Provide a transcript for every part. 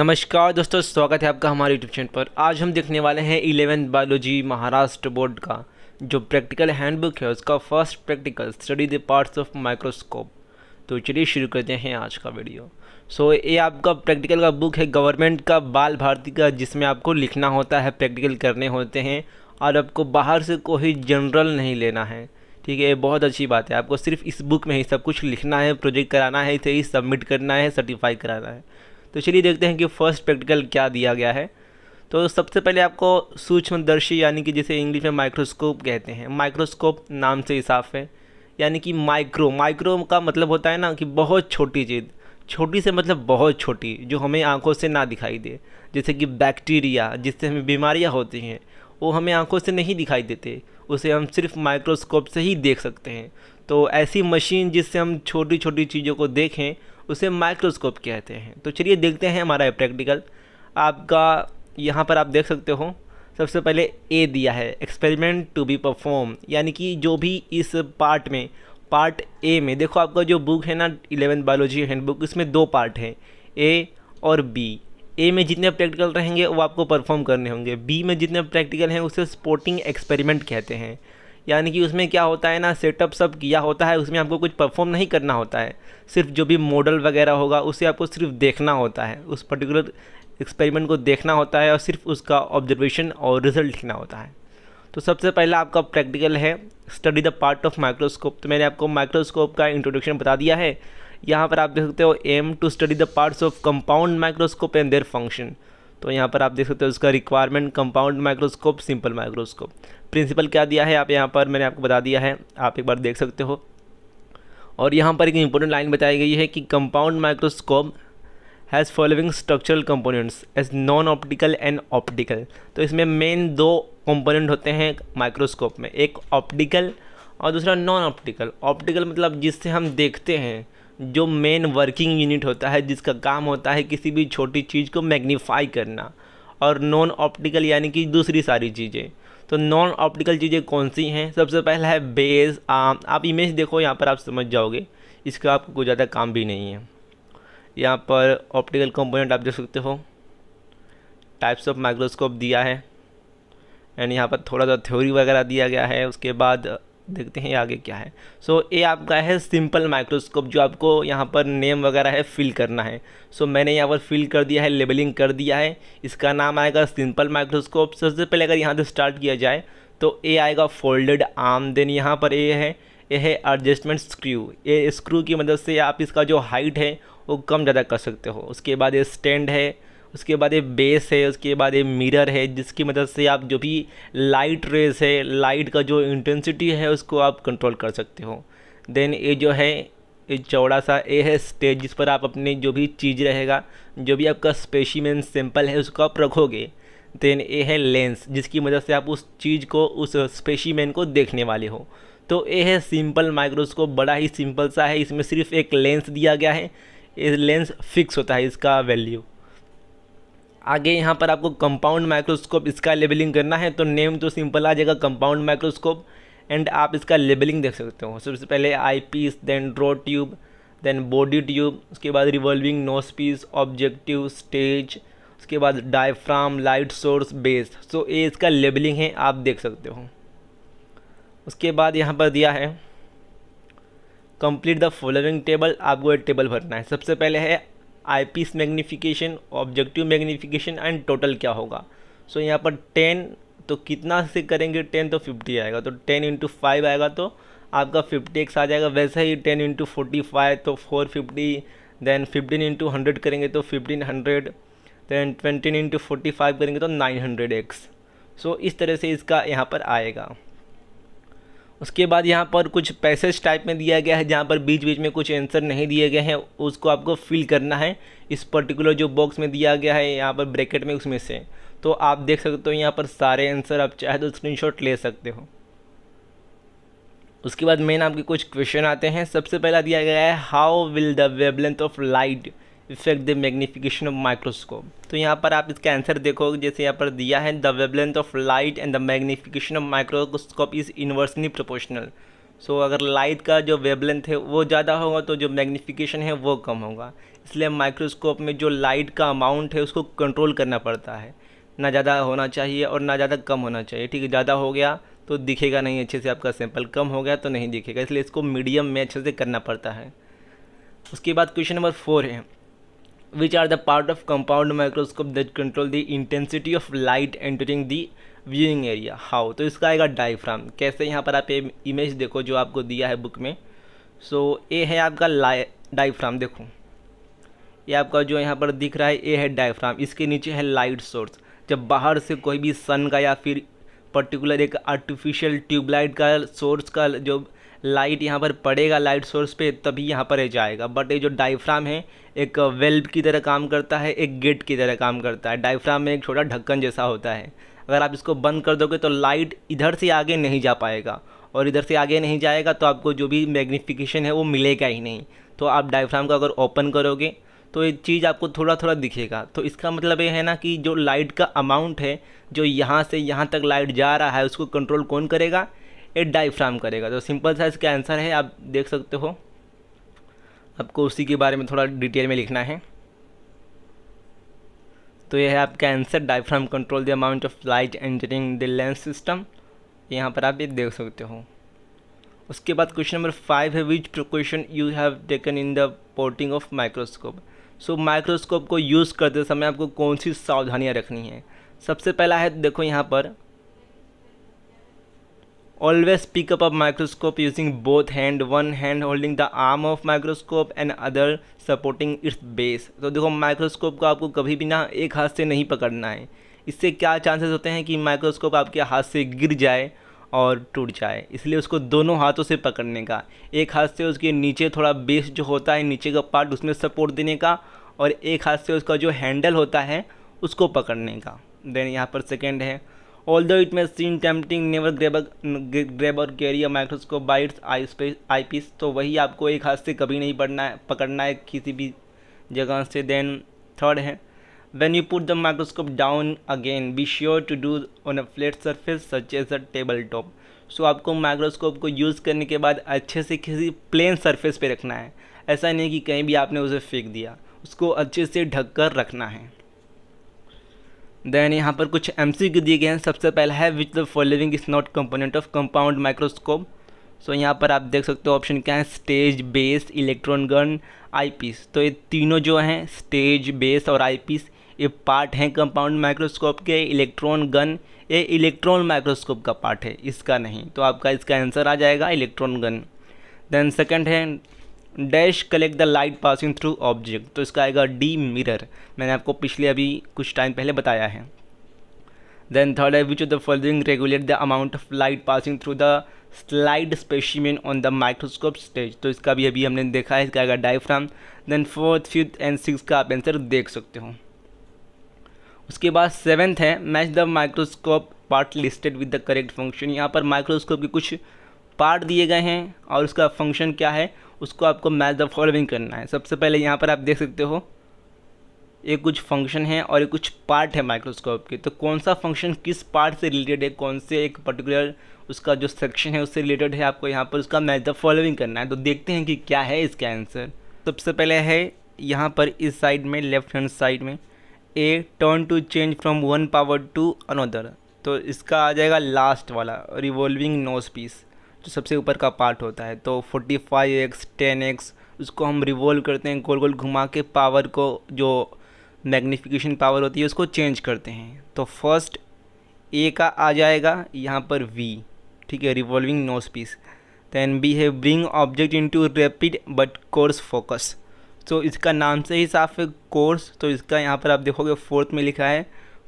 नमस्कार दोस्तों स्वागत है आपका हमारे यूट्यूब चैनल पर आज हम देखने वाले हैं इलेवेंथ बायोलॉजी महाराष्ट्र बोर्ड का जो प्रैक्टिकल हैंडबुक है उसका first practical study the parts of microscope तो चलिए शुरू करते हैं आज का वीडियो सो so, ये आपका प्रैक्टिकल का बुक है गवर्नमेंट का बाल भारती का जिसमें आपको लिखना होता है प्रैक्टिकल करने होते हैं और आपको बाहर से कोई जनरल नहीं लेना है ठीक है बहुत अच्छी बात है आपको सिर्फ इस बुक में ही सब कुछ लिखना है प्रोजेक्ट कराना है इसे ही सबमिट करना है सर्टिफाई कराना है तो चलिए देखते हैं कि फर्स्ट प्रैक्टिकल क्या दिया गया है तो सबसे पहले आपको सूक्ष्मदर्शी यानी कि जिसे इंग्लिश में माइक्रोस्कोप कहते हैं माइक्रोस्कोप नाम से हिसाफ है यानी कि माइक्रो माइक्रो का मतलब होता है ना कि बहुत छोटी चीज़ छोटी से मतलब बहुत छोटी जो हमें आंखों से ना दिखाई दे जैसे कि बैक्टीरिया जिससे हमें बीमारियां होती हैं वो हमें आंखों से नहीं दिखाई देते उसे हम सिर्फ माइक्रोस्कोप से ही देख सकते हैं तो ऐसी मशीन जिससे हम छोटी छोटी चीज़ों को देखें उसे माइक्रोस्कोप कहते हैं तो चलिए देखते हैं हमारा प्रैक्टिकल आपका यहाँ पर आप देख सकते हो सबसे पहले ए दिया है एक्सपेरिमेंट टू बी परफॉर्म यानी कि जो भी इस पार्ट में पार्ट ए में देखो आपका जो बुक है ना इलेवेंथ बायोलॉजी हैंडबुक इसमें दो पार्ट हैं ए और बी ए में जितने प्रैक्टिकल रहेंगे वो आपको परफॉर्म करने होंगे बी में जितने प्रैक्टिकल हैं उसे स्पोर्टिंग एक्सपेरिमेंट कहते हैं यानी कि उसमें क्या होता है ना सेटअप सब किया होता है उसमें आपको कुछ परफॉर्म नहीं करना होता है सिर्फ जो भी मॉडल वगैरह होगा उसे आपको सिर्फ देखना होता है उस पर्टिकुलर एक्सपेरिमेंट को देखना होता है और सिर्फ उसका ऑब्जर्वेशन और रिजल्ट लिखना होता है तो सबसे पहला आपका प्रैक्टिकल है study the part of microscope तो मैंने आपको माइक्रोस्कोप का इंट्रोडक्शन बता दिया है यहाँ पर आप देख सकते हो aim to study the parts of compound microscope and their function तो यहाँ पर आप देख सकते हो उसका requirement compound microscope simple microscope principle क्या दिया है आप यहाँ पर मैंने आपको बता दिया है आप एक बार देख सकते हो और यहाँ पर एक इंपॉर्टेंट लाइन बताई गई है कि compound microscope has following structural components as non optical and optical तो इसमें मेन दो कंपोनेंट होते हैं माइक्रोस्कोप में एक ऑप्टिकल और दूसरा नॉन ऑप्टिकल ऑप्टिकल मतलब जिससे हम देखते हैं जो मेन वर्किंग यूनिट होता है जिसका काम होता है किसी भी छोटी चीज़ को मैग्नीफाई करना और नॉन ऑप्टिकल यानी कि दूसरी सारी चीज़ें तो नॉन ऑप्टिकल चीज़ें कौन सी हैं सबसे पहला है बेस आम आप इमेज देखो यहाँ पर आप समझ जाओगे इसका आपको कोई ज़्यादा काम भी नहीं है यहाँ पर ऑप्टिकल कंपोनेंट आप देख सकते हो टाइप्स ऑफ माइक्रोस्कोप दिया है एंड यहाँ पर थोड़ा सा थ्योरी वगैरह दिया गया है उसके बाद देखते हैं आगे क्या है सो so, ये आपका है सिंपल माइक्रोस्कोप जो आपको यहाँ पर नेम वगैरह है फिल करना है सो so, मैंने यहाँ पर फिल कर दिया है लेबलिंग कर दिया है इसका नाम आएगा सिंपल माइक्रोस्कोप सबसे पहले अगर यहाँ से स्टार्ट किया जाए तो ए आएगा फोल्डेड आर्म देन यहाँ पर ए है ये है एडजस्टमेंट स्क्रू ये स्क्रू की मदद से आप इसका जो हाइट है वो कम ज़्यादा कर सकते हो उसके बाद ये स्टैंड है उसके बाद ये बेस है उसके बाद ये मिरर है जिसकी मदद से आप जो भी लाइट रेस है लाइट का जो इंटेंसिटी है उसको आप कंट्रोल कर सकते हो देन ये जो है ये चौड़ा सा ए है स्टेज जिस पर आप अपने जो भी चीज़ रहेगा जो भी आपका स्पेशीमेन सिंपल है उसको आप रखोगे देन ए है लेंस जिसकी मदद से आप उस चीज़ को उस स्पेशीमेन को देखने वाले हो तो ये है सिंपल माइक्रोस्कोप बड़ा ही सिंपल सा है इसमें सिर्फ एक लेंस दिया गया है ये लेंस फिक्स होता है इसका वैल्यू आगे यहाँ पर आपको कंपाउंड माइक्रोस्कोप इसका लेबलिंग करना है तो नेम तो सिंपल आ जाएगा कंपाउंड माइक्रोस्कोप एंड आप इसका लेबलिंग देख सकते हो सबसे पहले eyepiece then draw tube then body tube उसके बाद revolving nosepiece objective stage उसके बाद diaphragm light source base so ये इसका लेबलिंग है आप देख सकते हो उसके बाद यहाँ पर दिया है कंप्लीट द फॉलोइंग टेबल आपको एक टेबल भरना है सबसे पहले है eyepiece magnification objective magnification and total क्या होगा सो so, यहाँ पर टेन तो कितना से करेंगे टेन तो फिफ्टी आएगा तो टेन इंटू फाइव आएगा तो आपका फिफ्टी एक्स आ जाएगा वैसे ही टेन इंटू फोर्टी फाइव तो four fifty then fifteen into hundred करेंगे तो fifteen hundred then twenty into forty five करेंगे तो नाइन हंड्रेड एक्स सो इस तरह से इसका यहाँ पर आएगा उसके बाद यहाँ पर कुछ पैसेज टाइप में दिया गया है जहाँ पर बीच बीच में कुछ आंसर नहीं दिए गए हैं उसको आपको फिल करना है इस पर्टिकुलर जो बॉक्स में दिया गया है यहाँ पर ब्रैकेट में उसमें से तो आप देख सकते हो यहाँ पर सारे आंसर आप चाहे तो स्क्रीनशॉट ले सकते हो उसके बाद मेन आपके कुछ क्वेश्चन आते हैं सबसे पहला दिया गया है how will the wavelength of light affect the magnification of microscope तो यहाँ पर आप इसका आंसर देखोगे जैसे यहाँ पर दिया है the wavelength of light and the magnification of microscope is inversely proportional so अगर लाइट का जो वेबलेंथ है वो ज़्यादा होगा तो जो मैग्नीफिकेशन है वो कम होगा इसलिए माइक्रोस्कोप में जो लाइट का अमाउंट है उसको कंट्रोल करना पड़ता है ना ज़्यादा होना चाहिए और ना ज़्यादा कम होना चाहिए ठीक है ज़्यादा हो गया तो दिखेगा नहीं अच्छे से आपका सैंपल कम हो गया तो नहीं दिखेगा इसलिए इसको मीडियम में अच्छे से करना पड़ता है उसके बाद क्वेश्चन नंबर फोर है which are the part of compound microscope that control the intensity of light entering the viewing area how तो इसका आएगा डाइफ्राम कैसे यहाँ पर आप ये इमेज देखो जो आपको दिया है बुक में सो so, ए है आपका डायफ्राम देखो ये आपका जो यहाँ पर दिख रहा है ए है डाइफ्राम इसके नीचे है लाइट सोर्स जब बाहर से कोई भी सन का या फिर पर्टिकुलर एक आर्टिफिशियल ट्यूबलाइट का सोर्स का जो लाइट यहाँ पर पड़ेगा लाइट सोर्स पे तभी यहाँ पर जाएगा बट ये जो डाइफ्राम है एक वेल्ब की तरह काम करता है एक गेट की तरह काम करता है डाइफ्राम में एक छोटा ढक्कन जैसा होता है अगर आप इसको बंद कर दोगे तो लाइट इधर से आगे नहीं जा पाएगा और इधर से आगे नहीं जाएगा तो आपको जो भी मैग्नीफिकेशन है वो मिलेगा ही नहीं तो आप डाइफ्राम का अगर ओपन करोगे तो ये चीज़ आपको थोड़ा थोड़ा दिखेगा तो इसका मतलब ये है ना कि जो लाइट का अमाउंट है जो यहाँ से यहाँ तक लाइट जा रहा है उसको कंट्रोल कौन करेगा ये डाइफ्राम करेगा तो सिंपल सा इसका आंसर है आप देख सकते हो आपको उसी के बारे में थोड़ा डिटेल में लिखना है तो यह है आपका answer diaphragm control the amount of light entering the lens system यहाँ पर आप ये देख सकते हो उसके बाद क्वेश्चन नंबर फाइव है which precaution you have taken in the porting of microscope so microscope को यूज़ करते समय आपको कौन सी सावधानियाँ रखनी है सबसे पहला है देखो यहाँ पर Always pick up a microscope using both hand, one hand holding the arm of microscope and other supporting its base. तो देखो माइक्रोस्कोप को आपको कभी भी ना एक हाथ से नहीं पकड़ना है इससे क्या चांसेस होते हैं कि माइक्रोस्कोप आपके हाथ से गिर जाए और टूट जाए इसलिए उसको दोनों हाथों से पकड़ने का एक हाथ से उसके नीचे थोड़ा बेस जो होता है नीचे का पार्ट उसमें सपोर्ट देने का और एक हाथ से उसका जो हैंडल होता है उसको पकड़ने का देन यहाँ पर सेकेंड है all the it may seem tempting never grab or grab or carry a microscope by its eyepiece तो वही आपको एक हाथ से कभी नहीं पढ़ना है पकड़ना है किसी भी जगह से देन थर्ड है when you put the microscope down again be sure to do on a flat surface such as a table top so आपको माइक्रोस्कोप को यूज़ करने के बाद अच्छे से किसी प्लेन सर्फेस पर रखना है ऐसा नहीं कि कहीं भी आपने उसे फेंक दिया उसको अच्छे से ढक कर रखना है देन यहाँ पर कुछ एम सी दिए गए हैं सबसे पहला है which the following is not component of compound microscope so यहाँ पर आप देख सकते हो ऑप्शन क्या है stage base electron gun eyepiece तो ये तीनों जो हैं स्टेज बेस और आईपीस ये पार्ट हैं कंपाउंड माइक्रोस्कोप के इलेक्ट्रॉन गन ये इलेक्ट्रॉन माइक्रोस्कोप का पार्ट है इसका नहीं तो आपका इसका आंसर आ जाएगा इलेक्ट्रॉन गन देन सेकेंड है dash collect the light passing through object तो इसका आएगा डी मिरर मैंने आपको पिछले अभी कुछ टाइम पहले बताया है देन थर्ड है which of the following regulate the amount of light passing through the slide specimen on the microscope stage तो इसका भी अभी हमने देखा है इसका आएगा diaphragm then fourth fifth and six का आप आंसर देख सकते हो उसके बाद सेवन्थ है match the microscope part listed with the correct function यहाँ पर माइक्रोस्कोप के कुछ पार्ट दिए गए हैं और उसका फंक्शन क्या है उसको आपको मैच द फॉलोइंग करना है सबसे पहले यहाँ पर आप देख सकते हो ये कुछ फंक्शन है और ये कुछ पार्ट है माइक्रोस्कोप के तो कौन सा फंक्शन किस पार्ट से रिलेटेड है कौन से एक पर्टिकुलर उसका जो सेक्शन है उससे रिलेटेड है आपको यहाँ पर उसका मैच द फॉलोइंग करना है तो देखते हैं कि क्या है इसका आंसर सबसे पहले है यहाँ पर इस साइड में लेफ्ट हैंड साइड में A turn to change from one power to another तो इसका आ जाएगा लास्ट वाला रिवॉल्विंग नोज पीस जो सबसे ऊपर का पार्ट होता है तो forty five X ten X उसको हम रिवोल्व करते हैं गोल गोल घुमा के पावर को जो मैग्नीफिकेशन पावर होती है उसको चेंज करते हैं तो फर्स्ट ए का आ जाएगा यहाँ पर वी ठीक है revolving nosepiece then B है bring object into rapid but coarse focus तो इसका नाम से ही साफ है कोर्स तो इसका यहाँ पर आप देखोगे फोर्थ में लिखा है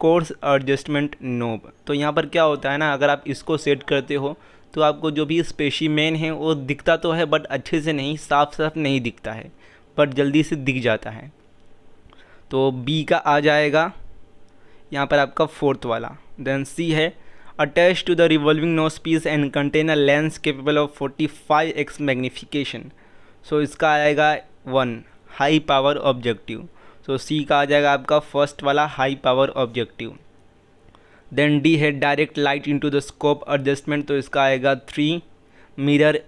कोर्स एडजस्टमेंट नोब तो यहाँ पर क्या होता है ना अगर आप इसको सेट करते हो तो आपको जो भी स्पेशी मेन है वो दिखता तो है बट अच्छे से नहीं साफ साफ नहीं दिखता है बट जल्दी से दिख जाता है तो बी का आ जाएगा यहाँ पर आपका फोर्थ वाला देन सी है attach to the revolving nosepiece and container lens capable of forty five X magnification so इसका आएगा one high power objective so C का आ जाएगा आपका फर्स्ट वाला high power objective then D है direct light into the scope adjustment तो इसका आएगा थ्री मिरर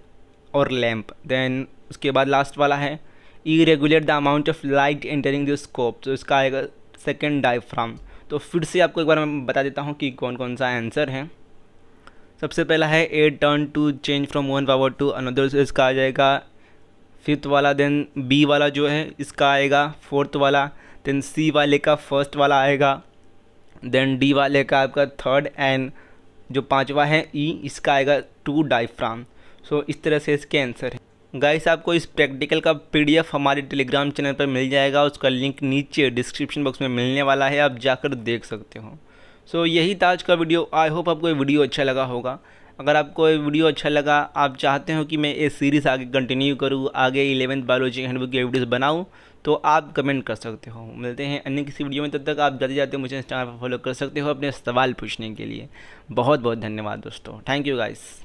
और लैम्प देन उसके बाद लास्ट वाला है E regulate the amount of light entering the scope तो इसका आएगा सेकेंड डाइफ्राम तो फिर से आपको एक बार मैं बता देता हूँ कि कौन कौन सा आंसर है सबसे पहला है A turn to change from one power to another इसका आ जाएगा फिफ्थ वाला देन बी वाला जो है इसका आएगा फोर्थ वाला देन सी वाले का फर्स्ट वाला आएगा देन डी वाले का आपका थर्ड एंड जो पांचवा है ई e, इसका आएगा टू डाइफ्राम सो इस तरह से इसके आंसर है गाइस आपको इस प्रैक्टिकल का पीडीएफ हमारे टेलीग्राम चैनल पर मिल जाएगा उसका लिंक नीचे डिस्क्रिप्शन बॉक्स में मिलने वाला है आप जाकर देख सकते हो सो so, यही था आज का वीडियो आई होप आपको ये वीडियो अच्छा लगा होगा अगर आपको ये वीडियो अच्छा लगा आप चाहते हो कि मैं ये सीरीज़ आगे कंटिन्यू करूँ आगे इलेवंथ बायोलॉजी हैंडबुक की वीडियोज़ बनाऊँ तो आप कमेंट कर सकते हो मिलते हैं अन्य किसी वीडियो में तब तक आप जाते जाते मुझे इंस्टाग्राम पर फॉलो कर सकते हो अपने सवाल पूछने के लिए बहुत बहुत धन्यवाद दोस्तों थैंक यू गाइस